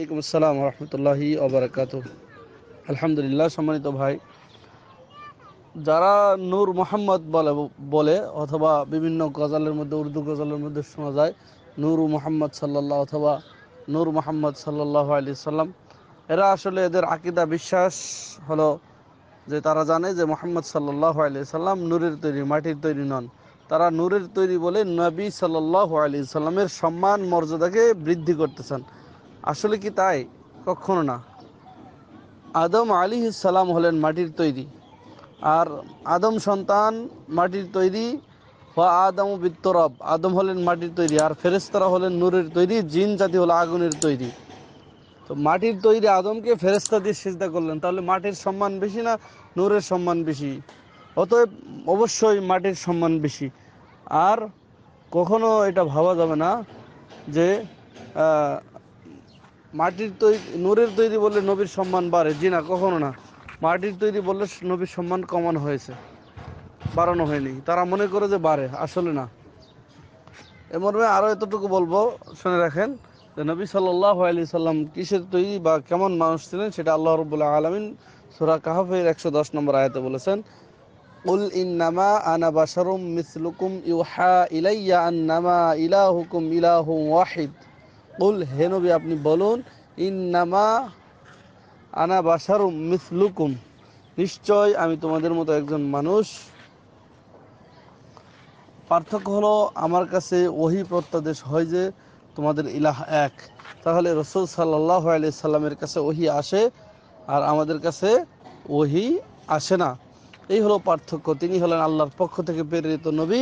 আলাইকুম রহমতুল্লাহি অবরাকাত আলহামদুলিল্লাহ সম্মানিত ভাই যারা নূর মোহাম্মদ বলে বলে অথবা বিভিন্ন গজালের মধ্যে উর্দু গজালের মধ্যে শোনা যায় নূর মোহাম্মদ সাল্লাহ অথবা নূর মোহাম্মদ সাল্লাহ আলি সাল্লাম এরা আসলে এদের আকিদা বিশ্বাস হলো যে তারা জানে যে মোহাম্মদ সাল্লাহ আলি সাল্লাম নূরের তৈরি মাটির তৈরি নন তারা নূরের তৈরি বলে নবী সাল্লাহ আলি সাল্লামের সম্মান মর্যাদাকে বৃদ্ধি করতেছেন আসলে কি তাই কখনো না আদম আলী সালাম হলেন মাটির তৈরি আর আদম সন্তান মাটির তৈরি বা আদম বিত্তরব আদম হলেন মাটির তৈরি আর ফেরেস্তারা হলেন নূরের তৈরি জিন জাতি হলো আগুনের তৈরি তো মাটির তৈরি আদমকে ফেরেস্তা দিয়ে সিজদা করলেন তাহলে মাটির সম্মান বেশি না নূরের সম্মান বেশি অতএব অবশ্যই মাটির সম্মান বেশি আর কখনো এটা ভাবা যাবে না যে মাটির তৈরি নূরের তৈরি বললে নবীর সম্মান বাড়ে জি না কখনো না মাটির তৈরি বললে নবীর সম্মান কমানো হয়েছে বাড়ানো হয়নি তারা মনে করে যে বাড়ে আসলে না এ মর্মে আরও এতটুকু বলবো শুনে রাখেন যে নবী সাল্লাহ আলি সাল্লাম কিসের তৈরি বা কেমন মানুষ ছিলেন সেটা আল্লাহ রবুল্লাহ আলমিন সুরা কাহাফের একশো দশ নম্বর আয়াতে বলেছেন উল ইন্নামা আনা বাসারুম মিসলুকুম ইউহা ইলাইয়া আন্নামা ইলাহুকুম ইলাহু ওয়াহিদ কুল হে নবী আপনি বলুন ইন্নামা আনা বাসার মিসলুকুম নিশ্চয় আমি তোমাদের মতো একজন মানুষ পার্থক্য হলো আমার কাছে ওহি প্রত্যাদেশ হয় যে তোমাদের ইলাহ এক তাহলে রসুল সাল্লাহ আলি সাল্লামের কাছে ওহি আসে আর আমাদের কাছে ওহি আসে না এই হলো পার্থক্য তিনি হলেন আল্লাহর পক্ষ থেকে প্রেরিত নবী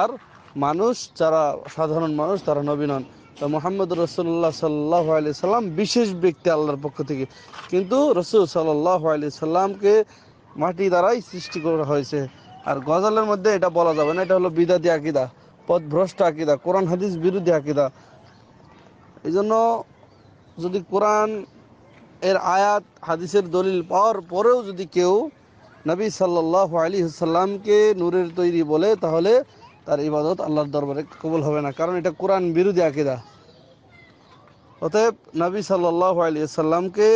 আর মানুষ যারা সাধারণ মানুষ তারা নবী নন মোহাম্মদ রসুল্লাহ সাল্লাহ আলি সাল্লাম বিশেষ ব্যক্তি আল্লাহর পক্ষ থেকে কিন্তু রসুল সাল্লাহ আলি সাল্লামকে মাটি দ্বারাই সৃষ্টি করা হয়েছে আর গজালের মধ্যে এটা বলা যাবে না এটা হলো বিদাতি আকিদা পথভ্রষ্ট আকিদা কোরআন হাদিস বিরোধী আকিদা এই জন্য যদি কোরআন এর আয়াত হাদিসের দলিল পাওয়ার পরেও যদি কেউ নবী সাল্লাহ আলী সাল্লামকে নূরের তৈরি বলে তাহলে তার ইবাদত আল্লাহর দরবারে কবুল হবে না কারণ এটা কোরআন বিরোধী আকিদা অতএব নবী সাল্লাহ আলিয়াল্লামকে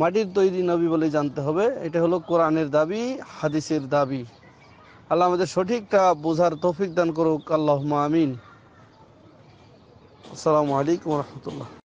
মাটির তৈরি নবী বলে জানতে হবে এটা হলো কোরআনের দাবি হাদিসের দাবি আল্লাহ আমাদের সঠিকটা বোঝার তৌফিক দান করুক আল্লাহ আমিন আসসালামু আলাইকুম রহমতুল্লাহ